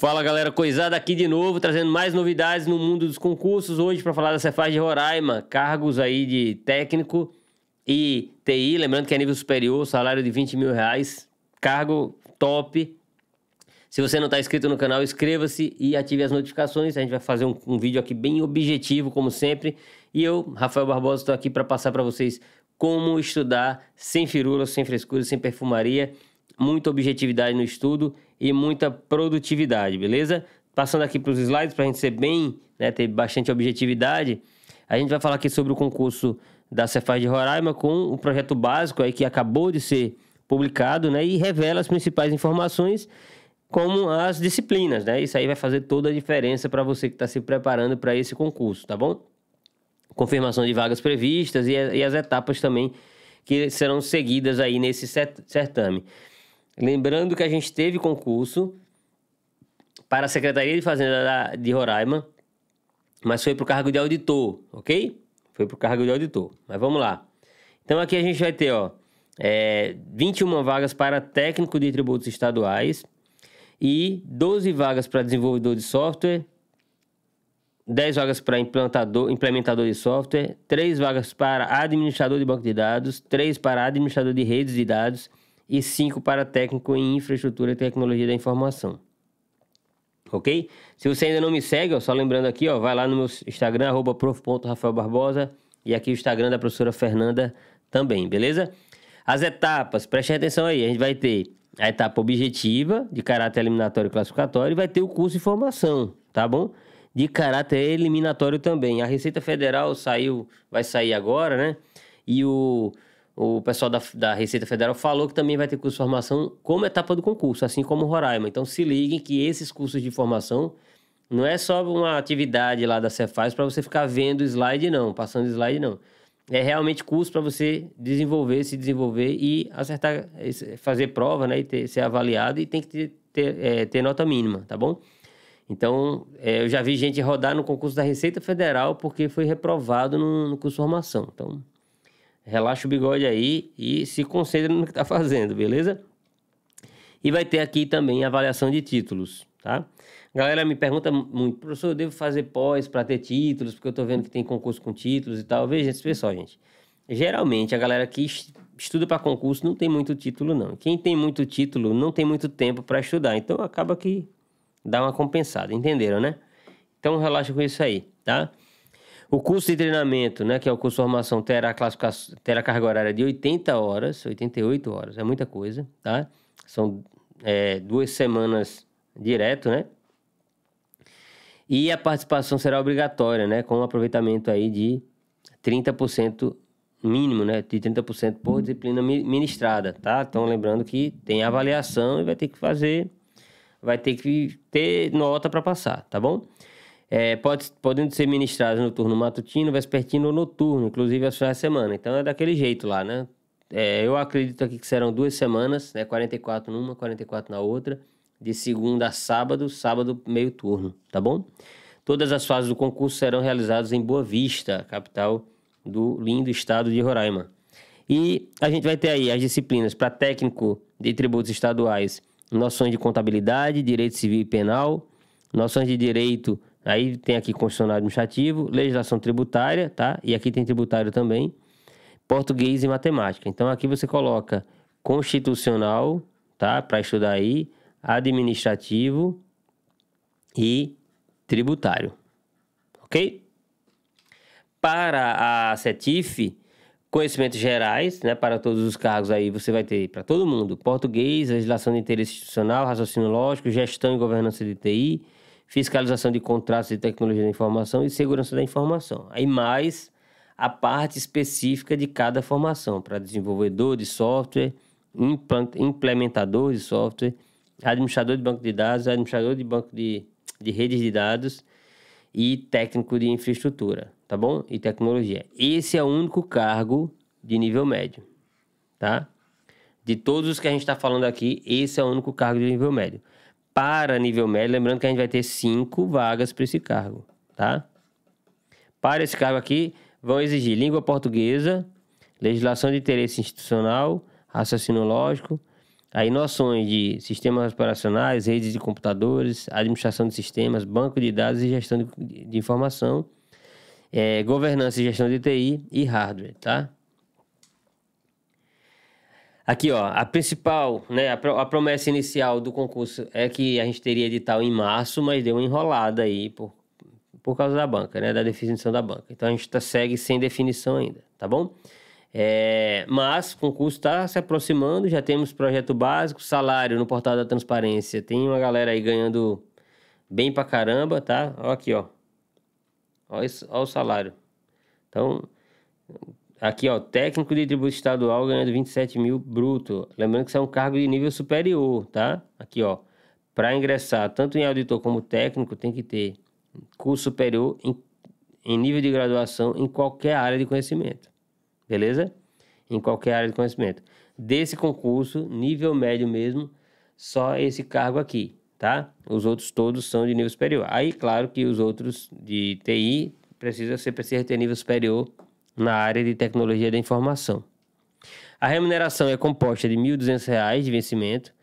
Fala galera, coisada aqui de novo, trazendo mais novidades no mundo dos concursos. Hoje, para falar da Cefaz de Roraima, cargos aí de técnico e TI. Lembrando que é nível superior, salário de 20 mil reais, cargo top. Se você não está inscrito no canal, inscreva-se e ative as notificações. A gente vai fazer um, um vídeo aqui bem objetivo, como sempre. E eu, Rafael Barbosa, estou aqui para passar para vocês como estudar sem firula, sem frescura, sem perfumaria muita objetividade no estudo e muita produtividade, beleza? Passando aqui para os slides, para a gente ser bem, né, ter bastante objetividade, a gente vai falar aqui sobre o concurso da Cefaz de Roraima com o projeto básico aí que acabou de ser publicado, né, e revela as principais informações como as disciplinas, né? Isso aí vai fazer toda a diferença para você que está se preparando para esse concurso, tá bom? Confirmação de vagas previstas e, e as etapas também que serão seguidas aí nesse certame. Lembrando que a gente teve concurso para a Secretaria de Fazenda de Roraima, mas foi para o cargo de auditor, ok? Foi para o cargo de auditor. Mas vamos lá. Então aqui a gente vai ter, ó, é, 21 vagas para técnico de tributos estaduais e 12 vagas para desenvolvedor de software, 10 vagas para implantador, implementador de software, 3 vagas para administrador de banco de dados, 3 para administrador de redes de dados e 5 para técnico em infraestrutura e tecnologia da informação. Ok? Se você ainda não me segue, ó, só lembrando aqui, ó, vai lá no meu Instagram, arroba prof.rafaelbarbosa e aqui o Instagram da professora Fernanda também, beleza? As etapas, preste atenção aí, a gente vai ter a etapa objetiva, de caráter eliminatório e classificatório, e vai ter o curso de formação, tá bom? De caráter eliminatório também. A Receita Federal saiu, vai sair agora, né? E o o pessoal da, da, Receita Federal falou que também vai ter curso de formação como etapa do concurso, assim como Roraima. Então se liguem que esses cursos de formação não é só uma atividade lá da Cefaz para você ficar vendo slide, não, passando slide, não. É realmente curso para você desenvolver, se desenvolver e acertar, fazer prova, né? E ter, ser avaliado e tem que ter, ter, é, ter nota mínima, tá bom? Então, é, eu já vi gente rodar no concurso da Receita Federal porque foi reprovado no, no curso de formação. Então, relaxa o bigode aí e se concentra no que está fazendo, beleza? E vai ter aqui também avaliação de títulos, tá? Galera me pergunta muito, professor, eu devo fazer pós para ter títulos, porque eu estou vendo que tem concurso com títulos e tal. Veja esse pessoal, gente. Geralmente a galera que estuda para concurso não tem muito título não. Quem tem muito título não tem muito tempo para estudar, então acaba que dá uma compensada, entenderam, né? Então relaxa com isso aí, tá? O curso de treinamento, né, que é o curso de formação, terá, classificação, terá carga horária de 80 horas, 88 horas, é muita coisa, tá? São é, duas semanas direto, né? E a participação será obrigatória, né? Com um aproveitamento aí de 30% mínimo, né? De 30% por disciplina ministrada, tá? Então, lembrando que tem avaliação e vai ter que fazer, vai ter que ter nota para passar, tá bom? é, pode, podendo ser ministradas no turno matutino, vespertino ou noturno, inclusive as finais de semana. Então é daquele jeito lá, né? É, eu acredito aqui que serão duas semanas, né? 44 numa, 44 na outra, de segunda a sábado, sábado meio turno, tá bom? Todas as fases do concurso serão realizadas em Boa Vista, capital do lindo estado de Roraima. E a gente vai ter aí as disciplinas para técnico de tributos estaduais, noções de contabilidade, direito civil e penal, noções de direito Aí tem aqui constitucional administrativo, legislação tributária, tá? E aqui tem tributário também, português e matemática. Então aqui você coloca constitucional, tá? Para estudar aí, administrativo e tributário. OK? Para a CETIF, conhecimentos gerais, né, para todos os cargos aí, você vai ter para todo mundo, português, legislação de interesse institucional, raciocínio lógico, gestão e governança de TI, fiscalização de contratos de tecnologia da informação e segurança da informação. Aí mais a parte específica de cada formação, para desenvolvedor de software, implementador de software, administrador de banco de dados, administrador de banco de, de redes de dados e técnico de infraestrutura, tá bom? E tecnologia. Esse é o único cargo de nível médio, tá? De todos os que a gente está falando aqui, esse é o único cargo de nível médio para nível médio, lembrando que a gente vai ter cinco vagas para esse cargo, tá? Para esse cargo aqui, vão exigir língua portuguesa, legislação de interesse institucional, raciocínio lógico, aí noções de sistemas operacionais, redes de computadores, administração de sistemas, banco de dados e gestão de, de informação, é, governança e gestão de TI e hardware, tá? Aqui, ó, a principal, né, a, promessa inicial do concurso é que a gente teria edital em março, mas deu uma enrolada aí por, por causa da banca, né, da definição da banca. Então a gente tá, segue sem definição ainda, tá bom? É, mas o concurso está se aproximando, já temos projeto básico, salário no portal da transparência. Tem uma galera aí ganhando bem pra caramba, tá? Ó aqui, ó. olha ó o salário. Então, Aqui, ó, técnico de tributo estadual ganhando 27 mil bruto. Lembrando que isso é um cargo de nível superior, tá? Aqui, ó. Para ingressar tanto em auditor como técnico, tem que ter curso superior em, em nível de graduação em qualquer área de conhecimento. Beleza? Em qualquer área de conhecimento. Desse concurso, nível médio mesmo, só esse cargo aqui, tá? Os outros todos são de nível superior. Aí, claro que os outros de TI precisa, ser, precisa ter nível superior na área de tecnologia da informação. A remuneração é composta de R$ 1.200 de vencimento,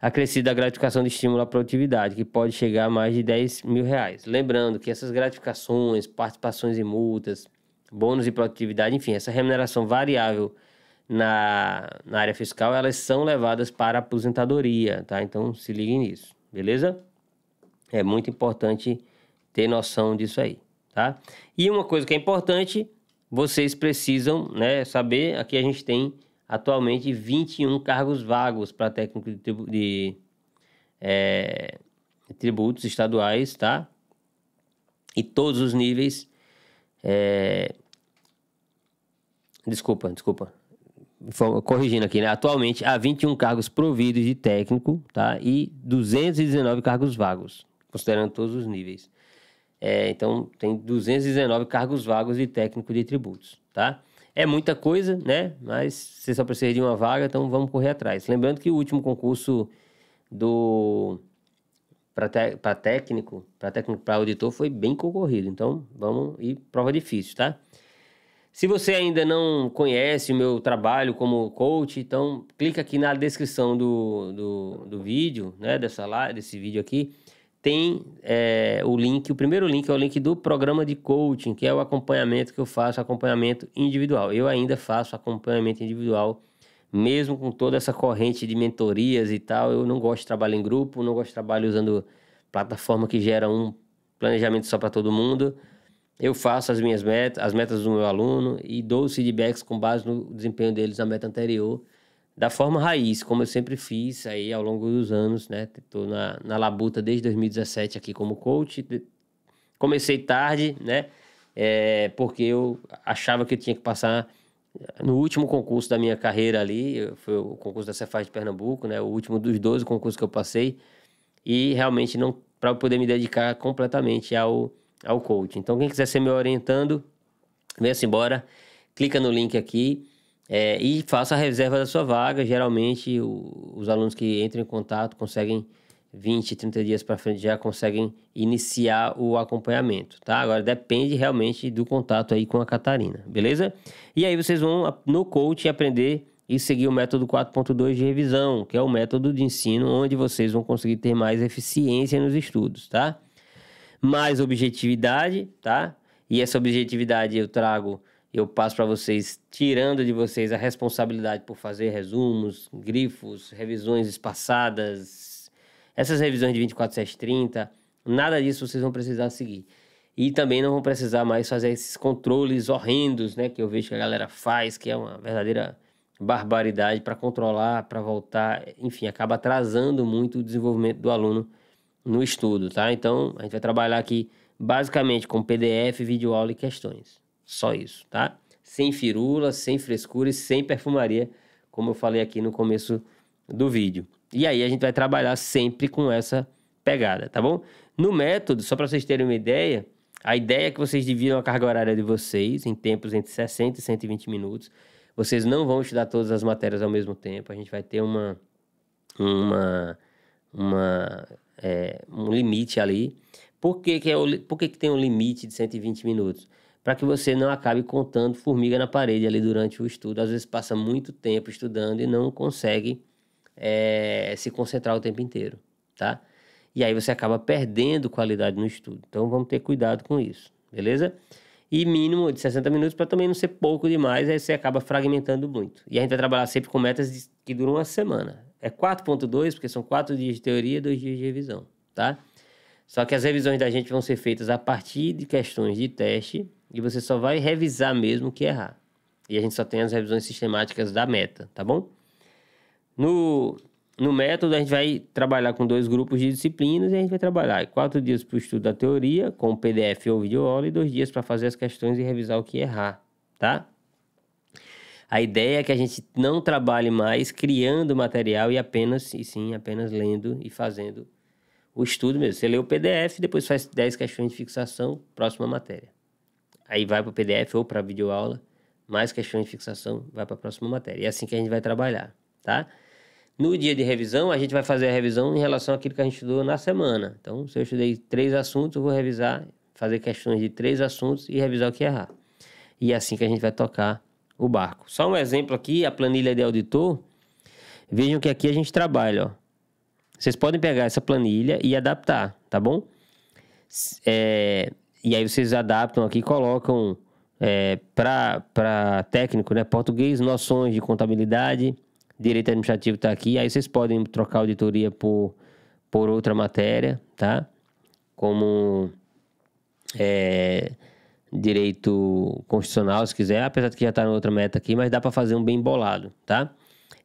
acrescida à gratificação de estímulo à produtividade, que pode chegar a mais de R$ 10 mil. Reais. Lembrando que essas gratificações, participações e multas, bônus e produtividade, enfim, essa remuneração variável na, na área fiscal, elas são levadas para a aposentadoria, tá? Então se liguem nisso, beleza? É muito importante ter noção disso aí, tá? E uma coisa que é importante vocês precisam né, saber, aqui a gente tem atualmente 21 cargos vagos para técnico de, tribu de é, tributos estaduais, tá? E todos os níveis. É... Desculpa, desculpa. Corrigindo aqui, né? Atualmente há 21 cargos providos de técnico, tá? E 219 cargos vagos, considerando todos os níveis. É, então, tem 219 cargos vagos de técnico de tributos, tá? É muita coisa, né? Mas você só precisa de uma vaga, então vamos correr atrás. Lembrando que o último concurso do para te... técnico, para técnico para auditor foi bem concorrido. Então, vamos e prova difícil, tá? Se você ainda não conhece o meu trabalho como coach, então clica aqui na descrição do, do, do vídeo, né? Dessa live, desse vídeo aqui tem é, o link, o primeiro link é o link do programa de coaching, que é o acompanhamento que eu faço, acompanhamento individual. Eu ainda faço acompanhamento individual, mesmo com toda essa corrente de mentorias e tal. Eu não gosto de trabalho em grupo, não gosto de trabalho usando plataforma que gera um planejamento só para todo mundo. Eu faço as minhas metas, as metas do meu aluno e dou os feedbacks com base no desempenho deles na meta anterior da forma raiz, como eu sempre fiz aí ao longo dos anos, né? Tô na, na labuta desde 2017 aqui como coach. Comecei tarde, né? É, porque eu achava que eu tinha que passar no último concurso da minha carreira ali, foi o concurso da Cefaz de Pernambuco, né? O último dos 12 concursos que eu passei e realmente não para poder me dedicar completamente ao ao coach. Então quem quiser ser meu orientando, venha-se embora, clica no link aqui é, e faça a reserva da sua vaga. Geralmente, o, os alunos que entram em contato conseguem 20, 30 dias para frente já conseguem iniciar o acompanhamento, tá? Agora depende realmente do contato aí com a Catarina, beleza? E aí vocês vão no coach aprender e seguir o método 4.2 de revisão, que é o método de ensino onde vocês vão conseguir ter mais eficiência nos estudos, tá? Mais objetividade, tá? E essa objetividade eu trago eu passo para vocês, tirando de vocês a responsabilidade por fazer resumos, grifos, revisões espaçadas, essas revisões de 24730, nada disso vocês vão precisar seguir. E também não vão precisar mais fazer esses controles horrendos, né, que eu vejo que a galera faz, que é uma verdadeira barbaridade para controlar, para voltar, enfim, acaba atrasando muito o desenvolvimento do aluno no estudo, tá? Então, a gente vai trabalhar aqui basicamente com PDF, vídeo aula e questões. Só isso, tá? Sem firula, sem frescura e sem perfumaria, como eu falei aqui no começo do vídeo. E aí a gente vai trabalhar sempre com essa pegada, tá bom? No método, só para vocês terem uma ideia, a ideia é que vocês dividam a carga horária de vocês em tempos entre 60 e 120 minutos. Vocês não vão estudar todas as matérias ao mesmo tempo. A gente vai ter uma, uma, uma, é, um limite ali. Por que, que, é o, por que, que tem um limite de 120 minutos? para que você não acabe contando formiga na parede ali durante o estudo. Às vezes passa muito tempo estudando e não consegue é, se concentrar o tempo inteiro, tá? E aí você acaba perdendo qualidade no estudo. Então vamos ter cuidado com isso, beleza? E mínimo de 60 minutos para também não ser pouco demais, aí você acaba fragmentando muito. E a gente vai trabalhar sempre com metas que duram uma semana. É 4.2, porque são 4 dias de teoria e 2 dias de revisão, tá? Só que as revisões da gente vão ser feitas a partir de questões de teste e você só vai revisar mesmo que errar. E a gente só tem as revisões sistemáticas da meta, tá bom? No, no método, a gente vai trabalhar com dois grupos de disciplinas e a gente vai trabalhar quatro dias para o estudo da teoria, com PDF ou vídeo aula, e dois dias para fazer as questões e revisar o que errar, tá? A ideia é que a gente não trabalhe mais criando material e apenas, e sim, apenas lendo e fazendo o estudo mesmo. Você lê o PDF, depois faz 10 questões de fixação, próxima matéria aí vai para o PDF ou para a videoaula, mais questões de fixação vai para a próxima matéria. E é assim que a gente vai trabalhar, tá? No dia de revisão, a gente vai fazer a revisão em relação àquilo que a gente estudou na semana. Então, se eu estudei três assuntos, eu vou revisar, fazer questões de três assuntos e revisar o que é errar. E é assim que a gente vai tocar o barco. Só um exemplo aqui, a planilha de auditor. Vejam que aqui a gente trabalha, ó. Vocês podem pegar essa planilha e adaptar, tá bom? É, e aí vocês adaptam aqui e colocam é, para técnico, né? Português, noções de contabilidade, direito administrativo está aqui. Aí vocês podem trocar auditoria por, por outra matéria, tá? Como é, direito constitucional, se quiser, apesar de que já está em outra meta aqui, mas dá para fazer um bem bolado, tá?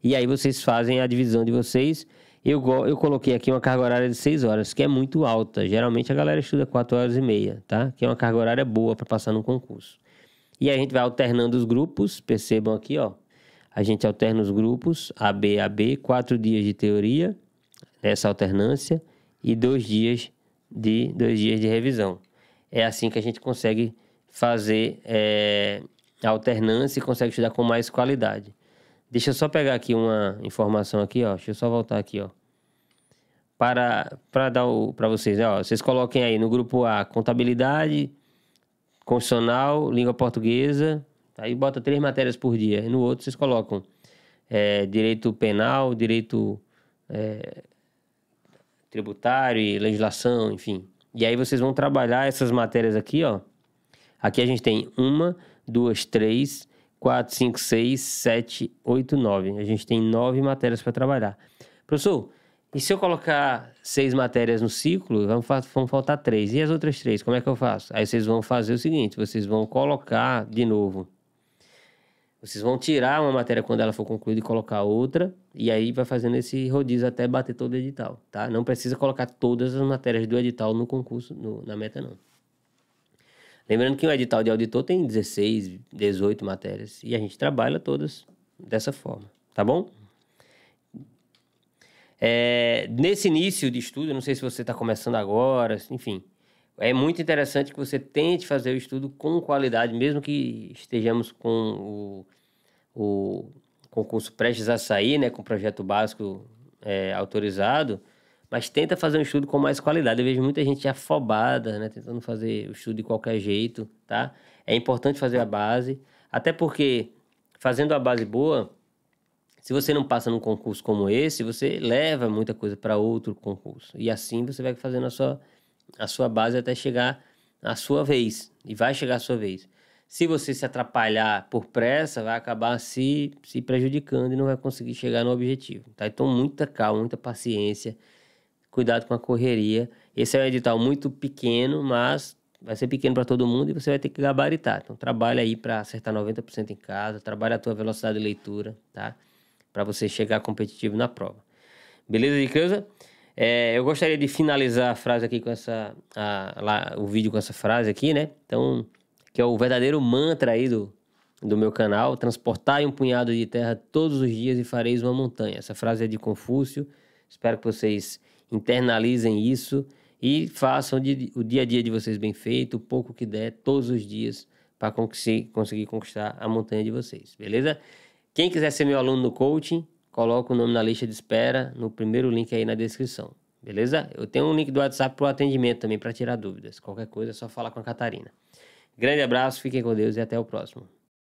E aí vocês fazem a divisão de vocês eu, eu coloquei aqui uma carga horária de 6 horas, que é muito alta. Geralmente a galera estuda 4 horas e meia, tá? Que é uma carga horária boa para passar num concurso. E a gente vai alternando os grupos, percebam aqui, ó. A gente alterna os grupos, AB, b 4 dias de teoria, essa alternância, e 2 dias de, dois dias de revisão. É assim que a gente consegue fazer é, alternância e consegue estudar com mais qualidade. Deixa eu só pegar aqui uma informação aqui, ó. Deixa eu só voltar aqui, ó. Para, para dar o para vocês, né? ó, vocês coloquem aí no grupo A contabilidade, constitucional, língua portuguesa, aí bota três matérias por dia. E no outro vocês colocam é, direito penal, direito é, tributário e legislação, enfim. E aí vocês vão trabalhar essas matérias aqui, ó. Aqui a gente tem uma, duas, três, 4, 5, 6, 7, 8, 9. A gente tem 9 matérias para trabalhar. Professor, e se eu colocar 6 matérias no ciclo, vão, faltar 3. E as outras 3, como é que eu faço? Aí vocês vão fazer o seguinte: vocês vão colocar de novo. Vocês vão tirar uma matéria quando ela for concluída e colocar outra. E aí vai fazendo esse rodízio até bater todo o edital, tá? Não precisa colocar todas as matérias do edital no concurso, no, na meta, não. Lembrando que um edital de auditor tem 16, 18 matérias e a gente trabalha todas dessa forma, tá bom? É, nesse início de estudo, não sei se você está começando agora, enfim, é muito interessante que você tente fazer o estudo com qualidade, mesmo que estejamos com o, o concurso prestes a sair, né, com o projeto básico é, autorizado mas tenta fazer um estudo com mais qualidade. Eu vejo muita gente afobada, né, tentando fazer o estudo de qualquer jeito, tá? É importante fazer a base, até porque fazendo a base boa, se você não passa num concurso como esse, você leva muita coisa para outro concurso. E assim você vai fazendo a sua, a sua base até chegar a sua vez. E vai chegar a sua vez. Se você se atrapalhar por pressa, vai acabar se, se prejudicando e não vai conseguir chegar no objetivo. Tá? Então, muita calma, muita paciência cuidado com a correria. Esse é um edital muito pequeno, mas vai ser pequeno para todo mundo e você vai ter que gabaritar. Então, trabalha aí para acertar 90% em casa, trabalha a tua velocidade de leitura, tá? Para você chegar competitivo na prova. Beleza, de Creuza? É, eu gostaria de finalizar a frase aqui com essa. A, lá, o vídeo com essa frase aqui, né? Então, que é o verdadeiro mantra aí do, do meu canal: transportai um punhado de terra todos os dias e fareis uma montanha. Essa frase é de Confúcio. Espero que vocês internalizem isso e façam o dia a dia de vocês bem feito, o pouco que der, todos os dias, para conseguir conquistar a montanha de vocês, beleza? Quem quiser ser meu aluno no coaching, coloca o nome na lista de espera no primeiro link aí na descrição, beleza? Eu tenho um link do WhatsApp para o atendimento também, para tirar dúvidas. Qualquer coisa é só falar com a Catarina. Grande abraço, fiquem com Deus e até o próximo.